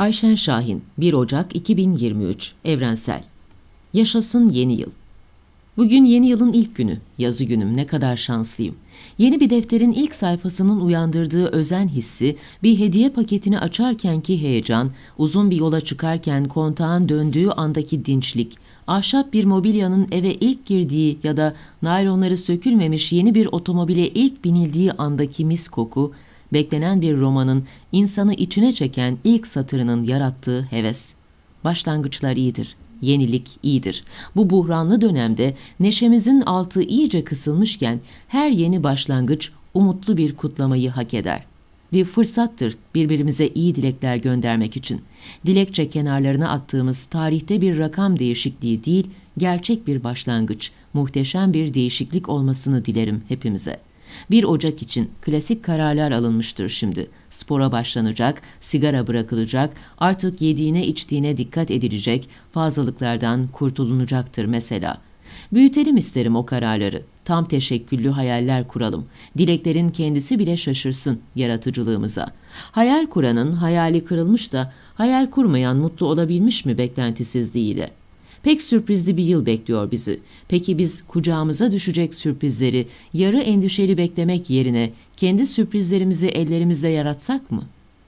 Ayşen Şahin 1 Ocak 2023 Evrensel Yaşasın yeni yıl. Bugün yeni yılın ilk günü, yazı günüm ne kadar şanslıyım. Yeni bir defterin ilk sayfasının uyandırdığı özen hissi, bir hediye paketini açarkenki heyecan, uzun bir yola çıkarken kontağın döndüğü andaki dinçlik, ahşap bir mobilyanın eve ilk girdiği ya da naylonları sökülmemiş yeni bir otomobile ilk binildiği andaki mis koku, beklenen bir romanın insanı içine çeken ilk satırının yarattığı heves. Başlangıçlar iyidir, yenilik iyidir. Bu buhranlı dönemde neşemizin altı iyice kısılmışken her yeni başlangıç umutlu bir kutlamayı hak eder. Bir fırsattır birbirimize iyi dilekler göndermek için. Dilekçe kenarlarına attığımız tarihte bir rakam değişikliği değil, gerçek bir başlangıç, muhteşem bir değişiklik olmasını dilerim hepimize.'' 1 Ocak için klasik kararlar alınmıştır şimdi. Spora başlanacak, sigara bırakılacak, artık yediğine içtiğine dikkat edilecek, fazlalıklardan kurtulunacaktır mesela. Büyütelim isterim o kararları. Tam teşekküllü hayaller kuralım. Dileklerin kendisi bile şaşırsın yaratıcılığımıza. Hayal kuranın hayali kırılmış da hayal kurmayan mutlu olabilmiş mi beklentisizliğiyle?'' Pek sürprizli bir yıl bekliyor bizi. Peki biz kucağımıza düşecek sürprizleri yarı endişeli beklemek yerine kendi sürprizlerimizi ellerimizle yaratsak mı?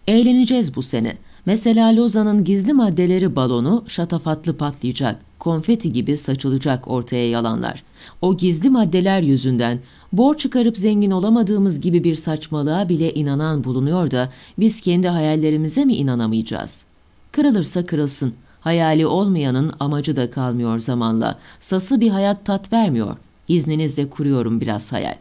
Eğleneceğiz bu sene. Mesela Lozan'ın gizli maddeleri balonu şatafatlı patlayacak, konfeti gibi saçılacak ortaya yalanlar. O gizli maddeler yüzünden borç çıkarıp zengin olamadığımız gibi bir saçmalığa bile inanan bulunuyor da biz kendi hayallerimize mi inanamayacağız? Kırılırsa kırılsın, Hayali olmayanın amacı da kalmıyor zamanla. Sası bir hayat tat vermiyor. İzninizle kuruyorum biraz hayal.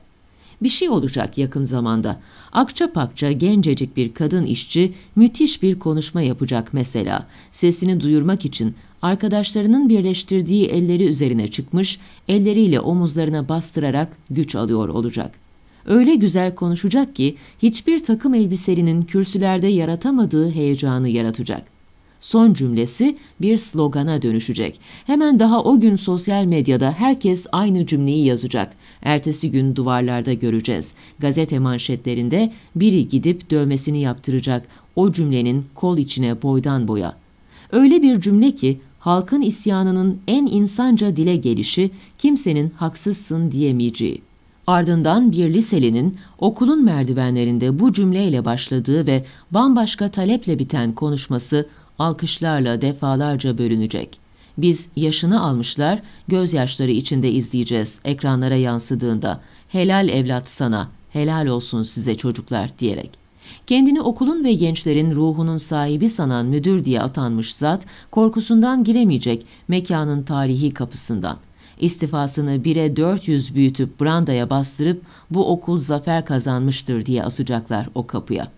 Bir şey olacak yakın zamanda. Akça pakça gencecik bir kadın işçi müthiş bir konuşma yapacak mesela. Sesini duyurmak için arkadaşlarının birleştirdiği elleri üzerine çıkmış, elleriyle omuzlarına bastırarak güç alıyor olacak. Öyle güzel konuşacak ki hiçbir takım elbisenin kürsülerde yaratamadığı heyecanı yaratacak son cümlesi bir slogana dönüşecek. Hemen daha o gün sosyal medyada herkes aynı cümleyi yazacak. Ertesi gün duvarlarda göreceğiz. Gazete manşetlerinde biri gidip dövmesini yaptıracak. O cümlenin kol içine boydan boya. Öyle bir cümle ki halkın isyanının en insanca dile gelişi kimsenin haksızsın diyemeyeceği. Ardından bir liselinin okulun merdivenlerinde bu cümleyle başladığı ve bambaşka taleple biten konuşması alkışlarla defalarca bölünecek. Biz yaşını almışlar, gözyaşları içinde izleyeceğiz ekranlara yansıdığında. Helal evlat sana, helal olsun size çocuklar diyerek. Kendini okulun ve gençlerin ruhunun sahibi sanan müdür diye atanmış zat, korkusundan giremeyecek mekanın tarihi kapısından. İstifasını 1'e 400 büyütüp brandaya bastırıp bu okul zafer kazanmıştır diye asacaklar o kapıya.''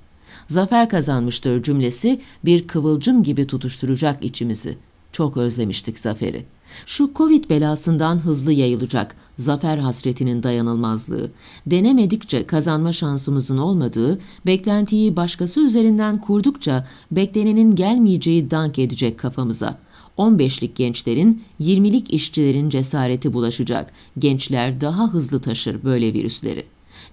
zafer kazanmıştır cümlesi bir kıvılcım gibi tutuşturacak içimizi. Çok özlemiştik zaferi. Şu Covid belasından hızlı yayılacak zafer hasretinin dayanılmazlığı, denemedikçe kazanma şansımızın olmadığı, beklentiyi başkası üzerinden kurdukça beklenenin gelmeyeceği dank edecek kafamıza. 15'lik gençlerin, 20'lik işçilerin cesareti bulaşacak. Gençler daha hızlı taşır böyle virüsleri.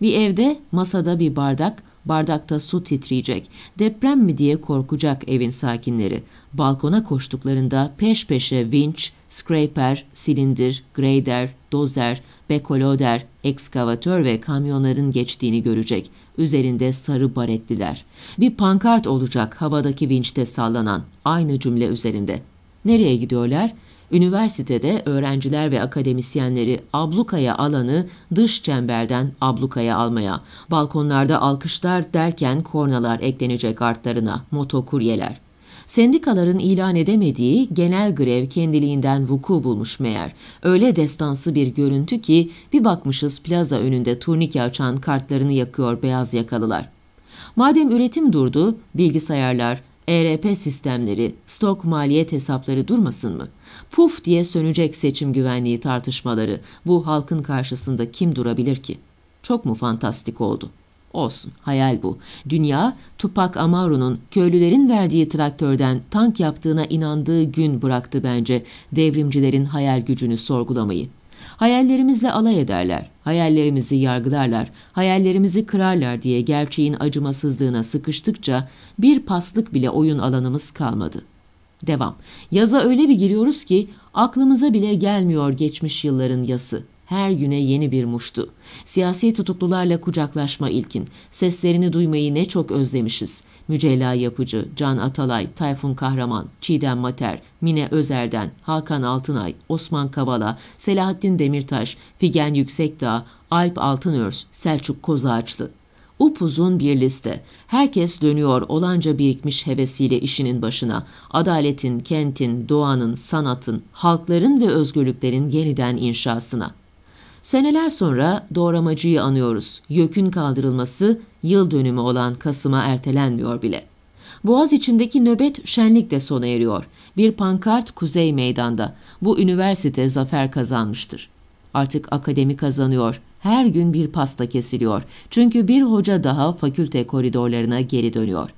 Bir evde, masada bir bardak, Bardakta su titreyecek, deprem mi diye korkacak evin sakinleri. Balkona koştuklarında peş peşe vinç, scraper, silindir, grader, dozer, bekoloder, ekskavatör ve kamyonların geçtiğini görecek. Üzerinde sarı baretliler. Bir pankart olacak havadaki vinçte sallanan, aynı cümle üzerinde. Nereye gidiyorlar? Üniversitede öğrenciler ve akademisyenleri ablukaya alanı dış çemberden ablukaya almaya, balkonlarda alkışlar derken kornalar eklenecek artlarına, motokuryeler. Sendikaların ilan edemediği genel grev kendiliğinden vuku bulmuş meğer. Öyle destansı bir görüntü ki bir bakmışız plaza önünde turnike açan kartlarını yakıyor beyaz yakalılar. Madem üretim durdu, bilgisayarlar, ERP sistemleri, stok maliyet hesapları durmasın mı? Puf diye sönecek seçim güvenliği tartışmaları. Bu halkın karşısında kim durabilir ki? Çok mu fantastik oldu? Olsun, hayal bu. Dünya, Tupac Amaru'nun köylülerin verdiği traktörden tank yaptığına inandığı gün bıraktı bence devrimcilerin hayal gücünü sorgulamayı. Hayallerimizle alay ederler, hayallerimizi yargılarlar, hayallerimizi kırarlar diye gerçeğin acımasızlığına sıkıştıkça bir paslık bile oyun alanımız kalmadı. Devam. Yaza öyle bir giriyoruz ki aklımıza bile gelmiyor geçmiş yılların yası her güne yeni bir muştu. Siyasi tutuklularla kucaklaşma ilkin. Seslerini duymayı ne çok özlemişiz. Mücella Yapıcı, Can Atalay, Tayfun Kahraman, Çiğdem Mater, Mine Özer'den, Hakan Altınay, Osman Kavala, Selahattin Demirtaş, Figen Yüksekdağ, Alp Altınörs, Selçuk Kozağaçlı. Upuzun bir liste. Herkes dönüyor olanca birikmiş hevesiyle işinin başına. Adaletin, kentin, doğanın, sanatın, halkların ve özgürlüklerin yeniden inşasına. Seneler sonra doğramacıyı anıyoruz. Yökün kaldırılması yıl dönümü olan Kasım'a ertelenmiyor bile. Boğaz içindeki nöbet şenlik de sona eriyor. Bir pankart Kuzey Meydan'da. Bu üniversite zafer kazanmıştır. Artık akademi kazanıyor. Her gün bir pasta kesiliyor. Çünkü bir hoca daha fakülte koridorlarına geri dönüyor.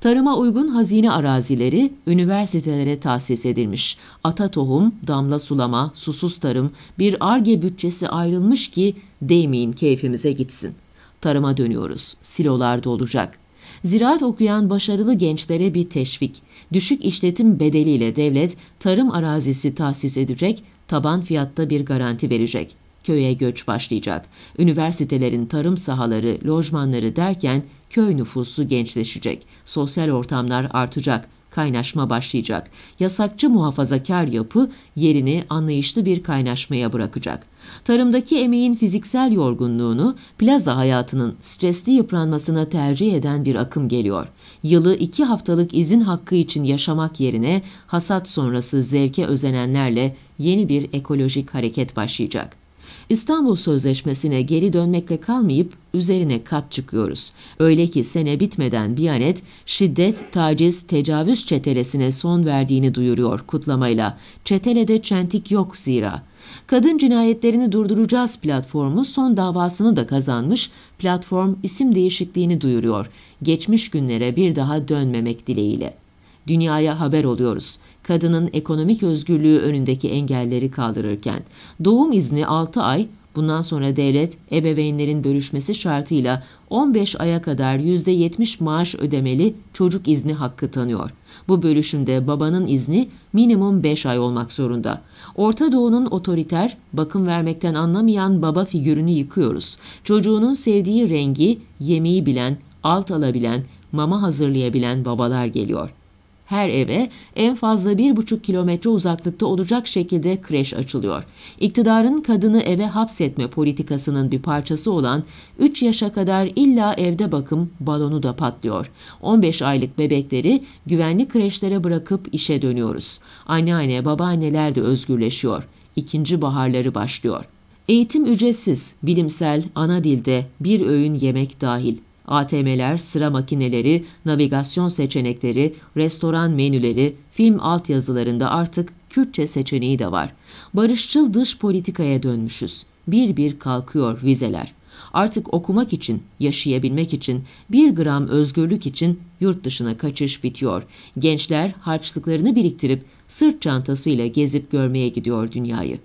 Tarıma uygun hazine arazileri üniversitelere tahsis edilmiş. Ata tohum, damla sulama, susuz tarım, bir arge bütçesi ayrılmış ki değmeyin keyfimize gitsin. Tarıma dönüyoruz. Silolarda olacak. Ziraat okuyan başarılı gençlere bir teşvik. Düşük işletim bedeliyle devlet tarım arazisi tahsis edecek, taban fiyatta bir garanti verecek köye göç başlayacak. Üniversitelerin tarım sahaları, lojmanları derken köy nüfusu gençleşecek. Sosyal ortamlar artacak kaynaşma başlayacak. Yasakçı muhafazakar yapı yerini anlayışlı bir kaynaşmaya bırakacak. Tarımdaki emeğin fiziksel yorgunluğunu plaza hayatının stresli yıpranmasına tercih eden bir akım geliyor. Yılı iki haftalık izin hakkı için yaşamak yerine hasat sonrası zevke özenenlerle yeni bir ekolojik hareket başlayacak. İstanbul Sözleşmesi'ne geri dönmekle kalmayıp üzerine kat çıkıyoruz. Öyle ki sene bitmeden Biyanet şiddet, taciz, tecavüz çetelesine son verdiğini duyuruyor kutlamayla. Çetelede çentik yok zira. Kadın cinayetlerini durduracağız platformu son davasını da kazanmış, platform isim değişikliğini duyuruyor. Geçmiş günlere bir daha dönmemek dileğiyle. Dünyaya haber oluyoruz. Kadının ekonomik özgürlüğü önündeki engelleri kaldırırken. Doğum izni 6 ay, bundan sonra devlet ebeveynlerin bölüşmesi şartıyla 15 aya kadar %70 maaş ödemeli çocuk izni hakkı tanıyor. Bu bölüşümde babanın izni minimum 5 ay olmak zorunda. Orta Doğu'nun otoriter, bakım vermekten anlamayan baba figürünü yıkıyoruz. Çocuğunun sevdiği rengi, yemeği bilen, alt alabilen, mama hazırlayabilen babalar geliyor her eve en fazla 1,5 kilometre uzaklıkta olacak şekilde kreş açılıyor. İktidarın kadını eve hapsetme politikasının bir parçası olan 3 yaşa kadar illa evde bakım balonu da patlıyor. 15 aylık bebekleri güvenli kreşlere bırakıp işe dönüyoruz. Anneanne, babaanneler de özgürleşiyor. İkinci baharları başlıyor. Eğitim ücretsiz, bilimsel, ana dilde, bir öğün yemek dahil. ATM'ler, sıra makineleri, navigasyon seçenekleri, restoran menüleri, film altyazılarında artık Kürtçe seçeneği de var. Barışçıl dış politikaya dönmüşüz. Bir bir kalkıyor vizeler. Artık okumak için, yaşayabilmek için, bir gram özgürlük için yurt dışına kaçış bitiyor. Gençler harçlıklarını biriktirip sırt çantasıyla gezip görmeye gidiyor dünyayı.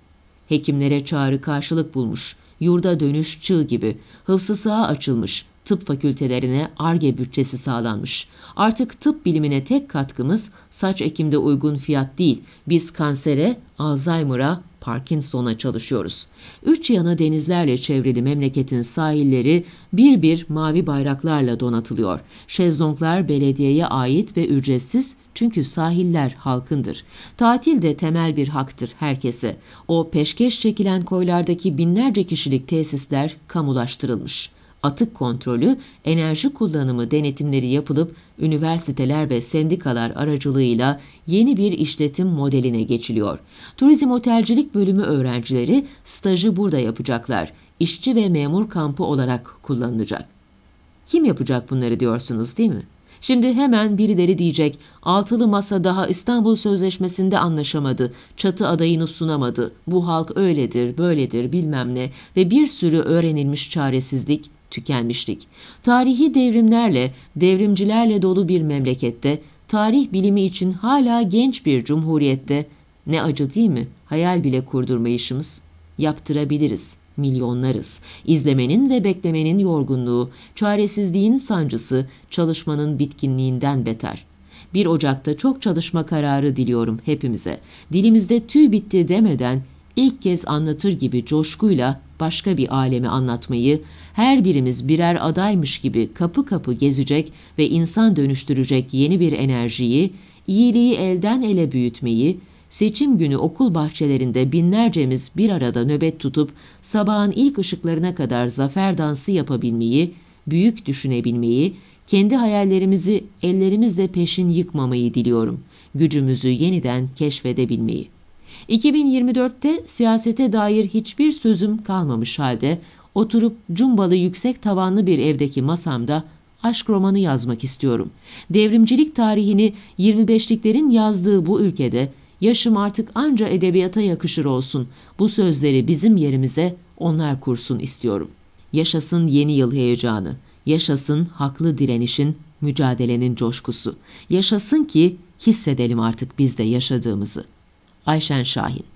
Hekimlere çağrı karşılık bulmuş yurda dönüş çığ gibi hıfzı sığa açılmış, tıp fakültelerine ARGE bütçesi sağlanmış. Artık tıp bilimine tek katkımız saç ekimde uygun fiyat değil, biz kansere, Alzheimer'a, Parkinson'a çalışıyoruz. Üç yana denizlerle çevrili memleketin sahilleri bir bir mavi bayraklarla donatılıyor. Şezlonglar belediyeye ait ve ücretsiz çünkü sahiller halkındır. Tatil de temel bir haktır herkese. O peşkeş çekilen koylardaki binlerce kişilik tesisler kamulaştırılmış atık kontrolü, enerji kullanımı denetimleri yapılıp üniversiteler ve sendikalar aracılığıyla yeni bir işletim modeline geçiliyor. Turizm Otelcilik Bölümü öğrencileri stajı burada yapacaklar. İşçi ve memur kampı olarak kullanılacak. Kim yapacak bunları diyorsunuz değil mi? Şimdi hemen birileri diyecek, altılı masa daha İstanbul Sözleşmesi'nde anlaşamadı, çatı adayını sunamadı, bu halk öyledir, böyledir bilmem ne ve bir sürü öğrenilmiş çaresizlik tükenmişlik. Tarihi devrimlerle, devrimcilerle dolu bir memlekette, tarih bilimi için hala genç bir cumhuriyette, ne acı değil mi? Hayal bile kurdurmayışımız. Yaptırabiliriz. Milyonlarız. İzlemenin ve beklemenin yorgunluğu, çaresizliğin sancısı, çalışmanın bitkinliğinden beter. 1 Ocak'ta çok çalışma kararı diliyorum hepimize. Dilimizde tüy bitti demeden ilk kez anlatır gibi coşkuyla başka bir alemi anlatmayı, her birimiz birer adaymış gibi kapı kapı gezecek ve insan dönüştürecek yeni bir enerjiyi, iyiliği elden ele büyütmeyi, seçim günü okul bahçelerinde binlercemiz bir arada nöbet tutup sabahın ilk ışıklarına kadar zafer dansı yapabilmeyi, büyük düşünebilmeyi, kendi hayallerimizi ellerimizle peşin yıkmamayı diliyorum. Gücümüzü yeniden keşfedebilmeyi. 2024'te siyasete dair hiçbir sözüm kalmamış halde oturup cumbalı yüksek tavanlı bir evdeki masamda aşk romanı yazmak istiyorum. Devrimcilik tarihini 25'liklerin yazdığı bu ülkede yaşım artık anca edebiyata yakışır olsun. Bu sözleri bizim yerimize onlar kursun istiyorum. Yaşasın yeni yıl heyecanı. Yaşasın haklı direnişin, mücadelenin coşkusu. Yaşasın ki hissedelim artık biz de yaşadığımızı.'' Ayşen Şahin